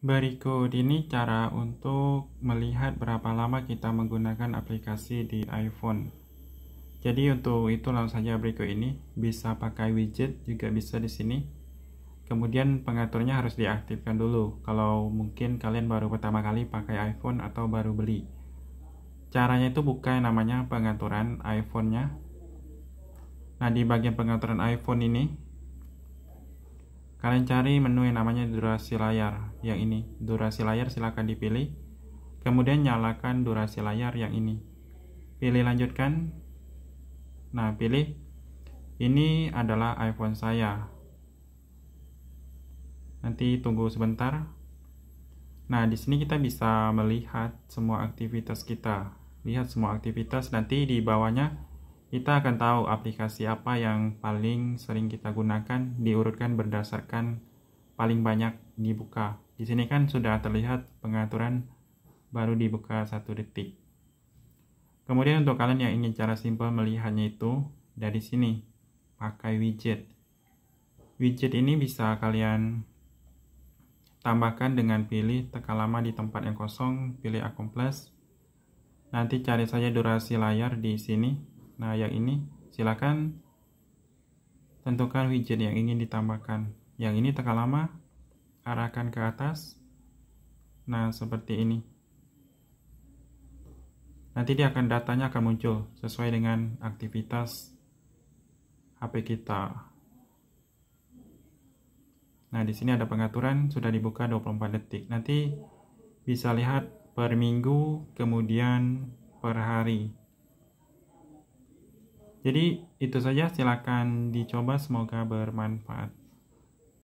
Berikut ini cara untuk melihat berapa lama kita menggunakan aplikasi di iPhone. Jadi untuk itu langsung saja berikut ini bisa pakai widget juga bisa di sini. Kemudian pengaturnya harus diaktifkan dulu kalau mungkin kalian baru pertama kali pakai iPhone atau baru beli. Caranya itu buka yang namanya pengaturan iPhone-nya. Nah, di bagian pengaturan iPhone ini Kalian cari menu yang namanya durasi layar, yang ini. Durasi layar silahkan dipilih. Kemudian nyalakan durasi layar yang ini. Pilih lanjutkan. Nah, pilih. Ini adalah iPhone saya. Nanti tunggu sebentar. Nah, di sini kita bisa melihat semua aktivitas kita. Lihat semua aktivitas nanti di bawahnya kita akan tahu aplikasi apa yang paling sering kita gunakan diurutkan berdasarkan paling banyak dibuka. Di sini kan sudah terlihat pengaturan baru dibuka satu detik. Kemudian untuk kalian yang ingin cara simpel melihatnya itu dari sini pakai widget. Widget ini bisa kalian tambahkan dengan pilih tekan lama di tempat yang kosong, pilih plus. Nanti cari saja durasi layar di sini Nah, yang ini silakan tentukan widget yang ingin ditambahkan. Yang ini tekan lama, arahkan ke atas. Nah, seperti ini. Nanti dia akan datanya akan muncul sesuai dengan aktivitas HP kita. Nah, di sini ada pengaturan sudah dibuka 24 detik. Nanti bisa lihat per minggu, kemudian per hari. Jadi itu saja silakan dicoba semoga bermanfaat.